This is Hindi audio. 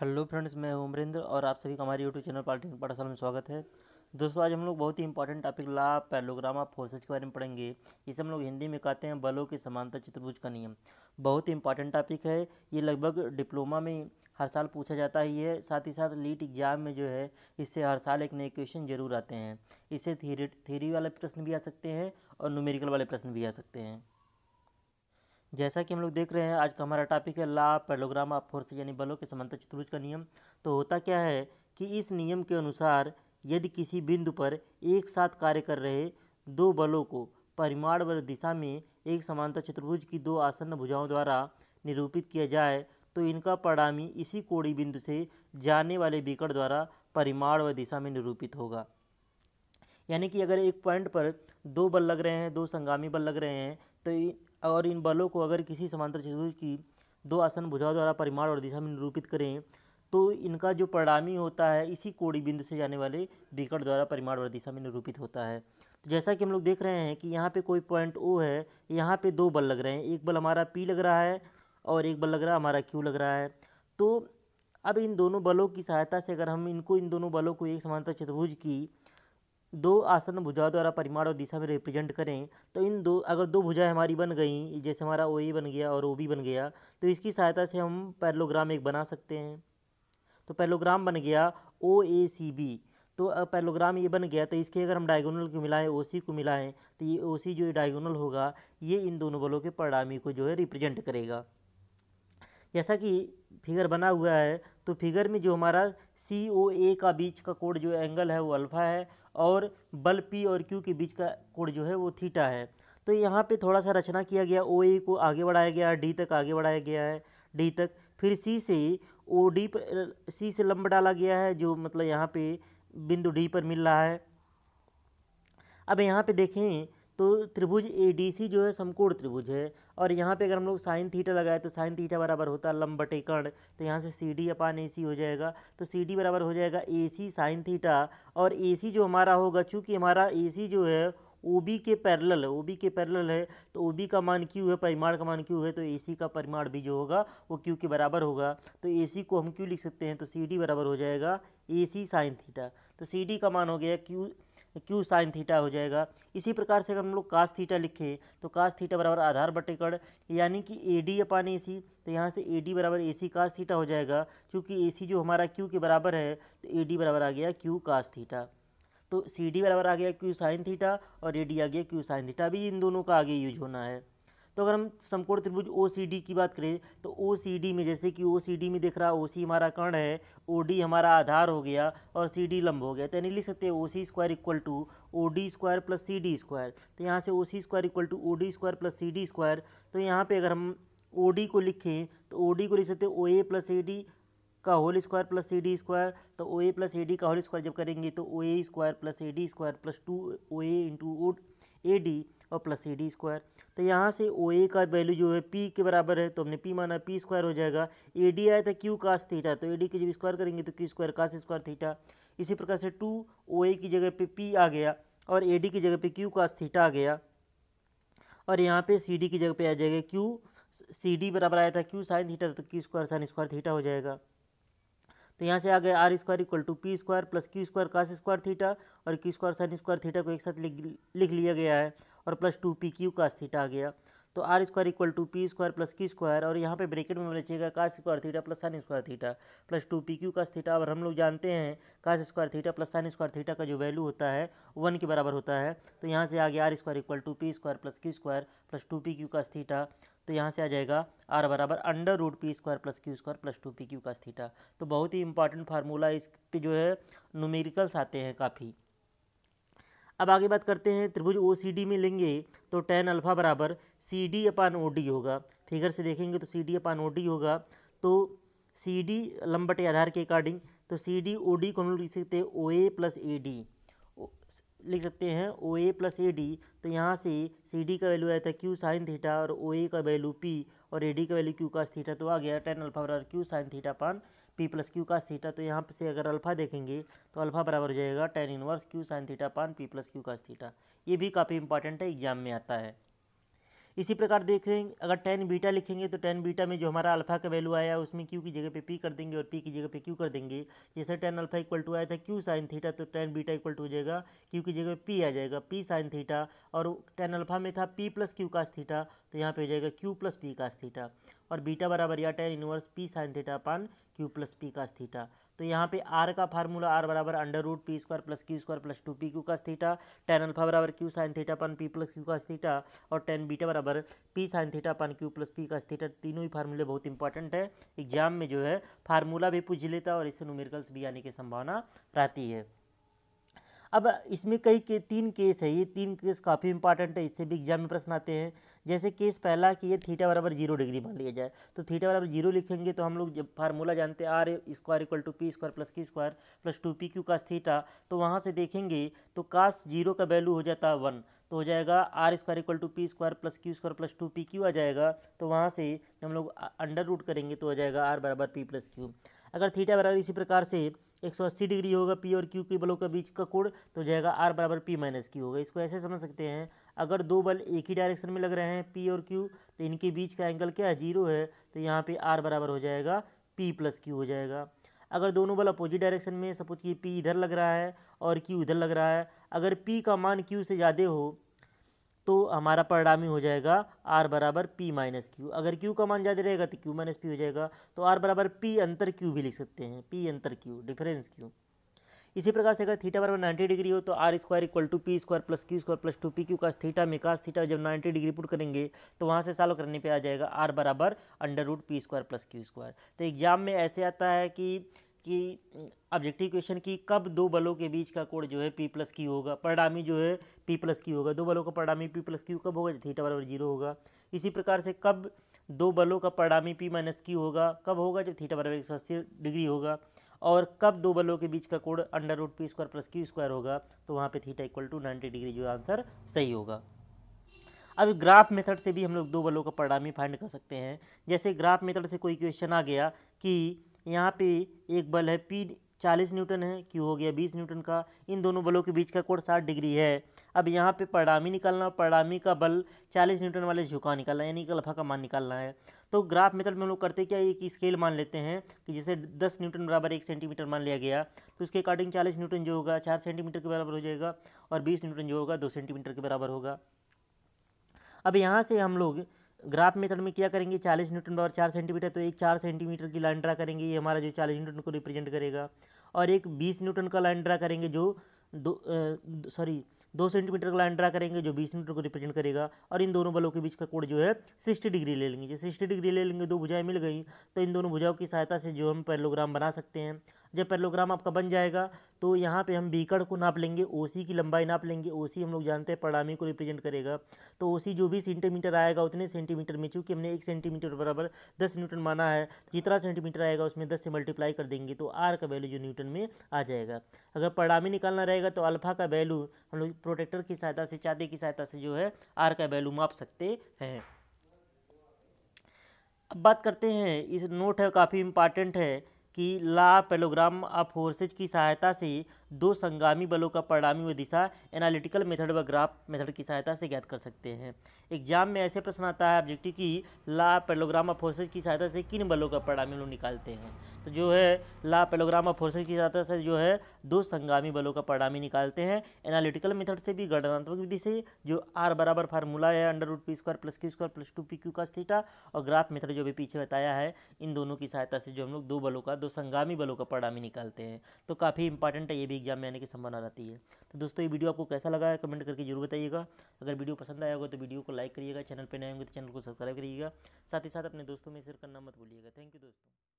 हेलो फ्रेंड्स मैं उमरिंद्र और आप सभी का हमारे यूट्यूब चैनल पार्टी पाठशाला में स्वागत है दोस्तों आज हम लोग बहुत ही important topic law parallelogram forces के बारे में पढ़ेंगे इसे हम लोग हिंदी में कहते हैं बलों की समानता चतुर्भुज का नियम बहुत ही इंपॉर्टेंट टॉपिक है ये लगभग डिप्लोमा में हर साल पूछा जाता ही है साथ ही साथ लीट एग्जाम में जो है इससे हर साल एक नए क्वेश्चन जरूर आते हैं इससे थीरी थीरी वाले प्रश्न भी आ सकते हैं और न्यूमेरिकल वाले प्रश्न भी आ सकते हैं जैसा कि हम लोग देख रहे हैं आज का हमारा टॉपिक है ला पैलोग्राम ऑफ फोर्स यानी बलों के समांतर चतुर्भुज का नियम तो होता क्या है कि इस नियम के अनुसार यदि किसी बिंदु पर एक साथ कार्य कर रहे दो बलों को परिमाण व दिशा में एक समानता चतुर्भुज की दो आसन्न भुजाओं द्वारा निरूपित किया जाए तो इनका परिणामी इसी कोड़ी बिंदु से जाने वाले विकट द्वारा परिमाण व दिशा में निरूपित होगा यानी कि अगर एक पॉइंट पर दो बल लग रहे हैं दो संगामी बल लग रहे हैं तो और इन बलों को अगर किसी समांतर चतुर्भुज की दो आसन भुजाओं द्वारा परिमाण और दिशा में निरूपित करें तो इनका जो परिणामी होता है इसी कोड़ी बिंदु से जाने वाले विकट द्वारा परिमाण और दिशा में निरूपित होता है तो जैसा कि हम लोग देख रहे हैं कि यहाँ पे कोई पॉइंट ओ है यहाँ पे दो बल लग रहे हैं एक बल हमारा पी लग रहा है और एक बल लग रहा है हमारा क्यू लग रहा है तो अब इन दोनों बलों की सहायता से अगर हम इनको इन दोनों बलों को एक समांतर चतुर्भुज की दो आसन भुजाओं द्वारा परिमाण और दिशा में रिप्रेजेंट करें तो इन दो अगर दो भुजाएं हमारी बन गई जैसे हमारा ओ ए बन गया और ओ बी बन गया तो इसकी सहायता से हम पैरलोग्राम एक बना सकते हैं तो पैरलोग्राम बन गया ओ ए सी बी तो पैरोग्राम ये बन गया तो इसके अगर हम डायगोनल को मिलाएं ओ सी को मिलाएं तो ये ओ सी जो डायगोनल होगा ये इन दोनों बलों के परिणामी को जो है रिप्रेजेंट करेगा जैसा कि फिगर बना हुआ है तो फिगर में जो हमारा सी ओ ए का बीच का कोड जो एंगल है वो अल्फ़ा है और बल पी और क्यू के बीच का कोण जो है वो थीटा है तो यहाँ पे थोड़ा सा रचना किया गया ओ ए को आगे बढ़ाया गया डी तक आगे बढ़ाया गया है डी तक फिर सी से ओ डी पर सी से लंब डाला गया है जो मतलब यहाँ पे बिंदु डी पर मिल रहा है अब यहाँ पे देखें तो त्रिभुज ए डी सी जो है समकोण त्रिभुज है और यहाँ पे अगर हम लोग साइन थीटा लगाए तो साइन थीटा बराबर होता है लम्ब कर्ण तो यहाँ से सी डी अपान ए सी हो जाएगा तो सी डी बराबर हो जाएगा ए सी साइन थीटा और ए सी जो हमारा होगा चूँकि हमारा ए सी जो है ओ बी के पैरल है ओ बी के पैरल है तो ओ बी का मान क्यों है परिमाण का मान क्यों है तो ए सी का परिमाण भी जो होगा वो क्यू के बराबर होगा तो ए सी को हम क्यों लिख सकते हैं तो सी डी बराबर हो जाएगा ए सी साइन थीटा तो सी डी का मान हो गया क्यू क्यू साइन थीटा हो जाएगा इसी प्रकार से अगर हम लोग कास थीटा लिखे तो कास थीटा बराबर आधार बटे यानी कि ए डी अपान ए सी तो यहाँ से ए डी बराबर ए सी कास थीटा हो जाएगा क्योंकि ए सी जो हमारा क्यू के बराबर है तो ए डी बराबर आ गया क्यू कास थीटा तो सी डी बराबर आ गया क्यू साइन थीटा और ए डी आ गया क्यू साइन थीटा अभी इन दोनों का आगे यूज होना है तो अगर हम समकोण त्रिभुज ओ की बात करें तो ओ में जैसे कि ओ में देख रहा ओ हमारा कर्ण है ओ हमारा आधार हो गया और सी लंब हो गया तो यानी लिख सकते हैं O C square equal to O D square plus C D square तो यहाँ से O C square equal to O D square plus C D square तो यहाँ पे अगर हम ओ डी को लिखें तो ओ डी को लिख सकते हैं O A plus A D का whole square plus C D square तो O A plus A D का होल स्क्वायर जब करेंगे तो O A square plus A D square plus two O A into O A D और प्लस सी डी स्क्वायर तो यहाँ से ओ ए का वैल्यू जो है पी के बराबर है तो हमने पी माना पी स्क्वायर हो जाएगा ए डी आया था क्यू कास थीटा तो ए डी की जब स्क्वायर करेंगे तो Q square cos square theta इसी प्रकार से टू ओ ए की जगह पे पी आ गया और ए डी की जगह पे क्यू कास थीटा आ गया और यहाँ पे सी डी की जगह पे आ जाएगा क्यू सी डी बराबर आया था क्यू साइन थीटा तो Q square sine square theta हो जाएगा तो यहाँ से आ गया R square equal to P square plus Q square cos square theta और Q square sine square theta को एक साथ लिख लिया गया है और plus two P Q cos theta आ गया तो R square equal to P square plus Q square और यहाँ पे ब्रेकेट में बचेगा कास square theta plus sine square theta plus two P Q cos theta और हम लोग जानते हैं cos square theta plus sine square theta का जो वैल्यू होता है वन के बराबर होता है तो यहाँ से आ गया R square equal to P square plus Q square plus two P Q cos theta तो यहाँ से आ जाएगा आर बराबर under root P square plus Q square plus two P Q cos theta तो बहुत ही इंपॉर्टेंट फार्मूला इस पे जो है न्यूमेरिकल्स आते हैं काफ़ी अब आगे बात करते हैं त्रिभुज ओ सी डी में लेंगे तो टेन अल्फा बराबर C D upon O D होगा फिगर से देखेंगे तो सी डी अपान ओ डी होगा तो सी डी लंबट आधार के अकॉर्डिंग तो सी डी ओ डी को हम लोग लिख सकते हैं O A plus A D लिख सकते हैं O A plus A D तो यहाँ से सी डी का वैल्यू आया था क्यू साइन थीटा और ओ ए का वैल्यू पी और ए डी का वैल्यू क्यू का थीटा तो आ गया टेन अल्फा बराबर Q sine theta upon P plus Q cos theta तो यहाँ से अगर अल्फा देखेंगे तो अल्फा बराबर हो जाएगा tan inverse Q sine theta upon P plus Q cos theta ये भी काफ़ी इंपॉर्टेंट है एग्जाम में आता है इसी प्रकार हैं अगर टेन बीटा लिखेंगे तो टेन बीटा में जो हमारा अल्फा का वैल्यू आया उसमें क्यू की जगह पे पी कर देंगे और पी की जगह पे क्यू कर देंगे जैसे टेन अल्फा इक्वल टू आया था क्यू साइन थीटा तो टेन बीटा इक्वल टू हो जाएगा क्यू की जगह पे पी आ जाएगा पी साइन थीटा और टेन अल्फा में था P plus Q cos theta तो यहाँ पे हो जाएगा Q plus P cos theta और बीटा बराबर या tan inverse P sine theta upon Q plus P cos theta तो यहाँ पे आर का फार्मूला आर बराबर under root P square plus Q square plus two P Q cos theta tan alpha बराबर Q sine theta upon P plus Q cos theta और टेन बीटा बराबर P sine theta upon Q plus P cos theta तीनों ही फार्मूले बहुत इंपॉर्टेंट है एग्जाम में जो है फार्मूला भी पूछ लेता है और इससे न्यूमेरिकल्स भी आने की संभावना रहती है अब इसमें कई के तीन केस है ये तीन केस काफ़ी इंपॉर्टेंट है इससे भी एग्जाम में प्रश्न आते हैं जैसे केस पहला कि ये थीटा बराबर जीरो डिग्री मान लिया जाए तो थीटा बराबर जीरो लिखेंगे तो हम लोग जब फार्मूला जानते हैं R square equal to P square plus Q square plus two P Q cos theta तो वहाँ से देखेंगे तो कास जीरो का वैल्यू हो जाता है वन तो हो जाएगा R square equal to P square plus Q square plus two P Q आ जाएगा तो वहाँ से हम लोग अंडर रूट करेंगे तो हो जाएगा आर बराबर पी प्लस क्यू अगर थीटा बराबर इसी प्रकार से 180 डिग्री होगा पी और क्यू के बलों के बीच का कोण तो जाएगा आर बराबर पी माइनस क्यू होगा इसको ऐसे समझ सकते हैं अगर दो बल एक ही डायरेक्शन में लग रहे हैं पी और क्यू तो इनके बीच का एंगल क्या है जीरो है तो यहाँ पे आर बराबर हो जाएगा पी प्लस क्यू हो जाएगा अगर दोनों बल अपोजिट डायरेक्शन में सपोज कि पी इधर लग रहा है और क्यू इधर लग रहा है अगर पी का मान क्यू से ज़्यादा हो तो हमारा परिणामी हो जाएगा आर बराबर पी माइनस क्यू अगर क्यू का मान ज़्यादा रहेगा तो क्यू माइनस पी हो जाएगा तो आर बराबर पी अंतर क्यू भी लिख सकते हैं पी अंतर क्यू डिफरेंस क्यू इसी प्रकार से अगर थीटा बराबर 90 डिग्री हो तो R square equal to P square plus Q square plus two P Q cos theta में कास थीटा जब 90 डिग्री पुट करेंगे तो वहाँ से सॉल्व करने पे आ जाएगा आर बराबर under root P square plus Q square तो एग्जाम में ऐसे आता है कि कि ऑब्जेक्टिव क्वेश्चन की कब दो बलों के बीच का कोण जो है पी प्लस क्यू होगा परिणामी जो है पी प्लस क्यू होगा दो बलों का परिणामी पी प्लस क्यू कब होगा जब थीटा बराबर जीरो होगा इसी प्रकार से कब दो बलों का परिणामी पी माइनस क्यू होगा कब होगा जब थीटा बराबर एक सौ अस्सी डिग्री होगा और कब दो बलों के बीच का कोण under root P square plus Q square होगा तो वहाँ पे theta equal to ninety degree जो आंसर सही होगा अब ग्राफ मेथड से भी हम लोग दो बलों का परिणामी फाइंड कर सकते हैं जैसे ग्राफ मेथड से कोई क्वेश्चन आ गया कि यहाँ पे एक बल है पी चालीस न्यूटन है क्यू हो गया बीस न्यूटन का इन दोनों बलों के बीच का कोण साठ डिग्री है अब यहाँ पे परिणामी निकालना परिणामी का बल चालीस न्यूटन वाले झुका निकालना यानी कि अल्फा का मान निकालना है तो ग्राफ मेथड में हम लोग करते क्या एक स्केल मान लेते हैं कि जैसे दस न्यूटन बराबर एक सेंटीमीटर मान लिया गया तो उसके अकॉर्डिंग चालीस न्यूटन जो होगा चार सेंटीमीटर के बराबर हो जाएगा और बीस न्यूटन जो होगा दो सेंटीमीटर के बराबर होगा अब यहाँ से हम लोग ग्राफ मेथड में क्या करेंगे चालीस न्यूटन पावर चार सेंटीमीटर तो एक चार सेंटीमीटर की लाइन ड्रा करेंगे ये हमारा जो चालीस न्यूटन को रिप्रेजेंट करेगा और एक बीस न्यूटन का लाइन ड्रा करेंगे जो दो सॉरी दो सेंटीमीटर का लाइन ड्रा करेंगे जो बीस न्यूटन को रिप्रेजेंट करेगा और इन दोनों बलों के बीच का कोड जो है सिक्सटी डिग्री ले लेंगे जो सिक्सटी डिग्री ले लेंगे दो भुजाएँ मिल गई तो इन दोनों भुजाओं की सहायता से जो हम पैलोग्राम बना सकते हैं जब पैरेललोग्राम आपका बन जाएगा तो यहाँ पे हम बीकड़ को नाप लेंगे ओसी की लंबाई नाप लेंगे ओसी हम लोग जानते हैं पड़ामी को रिप्रेजेंट करेगा तो ओसी जो भी सेंटीमीटर आएगा उतने सेंटीमीटर में चूँकि हमने एक सेंटीमीटर बराबर दस न्यूटन माना है जितना सेंटीमीटर आएगा उसमें दस से मल्टीप्लाई कर देंगे तो आर का वैल्यू जो न्यूटन में आ जाएगा अगर पड़ामी निकालना रहेगा तो अल्फा का वैल्यू हम लोग प्रोटेक्टर की सहायता से चादे की सहायता से जो है आर का वैल्यू माप सकते हैं अब बात करते हैं इस नोट है काफ़ी इम्पॉर्टेंट है कि ला पेलोग्राम ऑफ फोर्सेज की सहायता से दो संगामी बलों का परिणामी व दिशा एनालिटिकल मेथड व ग्राफ मेथड की सहायता से ज्ञात कर सकते हैं एग्जाम में ऐसे प्रश्न आता है ऑब्जेक्टिव की ला पेलोग्राम ऑफ फोर्सेज की सहायता से किन बलों का परिणामी लोग निकालते हैं तो जो है ला पेलोग्राम ऑफ फोर्सेज की सहायता से जो है दो संगामी बलों का परिणामी निकालते हैं एनालिटिकल मेथड से भी गणनात्मक विधि से जो आर बराबर फार्मूला है under root P square plus Q square plus two P Q cos theta और ग्राफ मेथड जो भी पीछे बताया है इन दोनों की सहायता से जो हम लोग दो बलों का दो तो संगामी बलों का परिणामी निकालते हैं तो काफ़ी इंपॉर्टेंट है ये भी एग्जाम में आने की संभावना रहती है तो दोस्तों ये वीडियो आपको कैसा लगा है कमेंट करके जरूर बताइएगा अगर वीडियो पसंद आया होगा तो वीडियो को लाइक करिएगा चैनल पर नए होंगे तो चैनल को सब्सक्राइब करिएगा साथ ही साथ अपने दोस्तों में शेयर करना मत भूलिएगा थैंक यू दोस्तों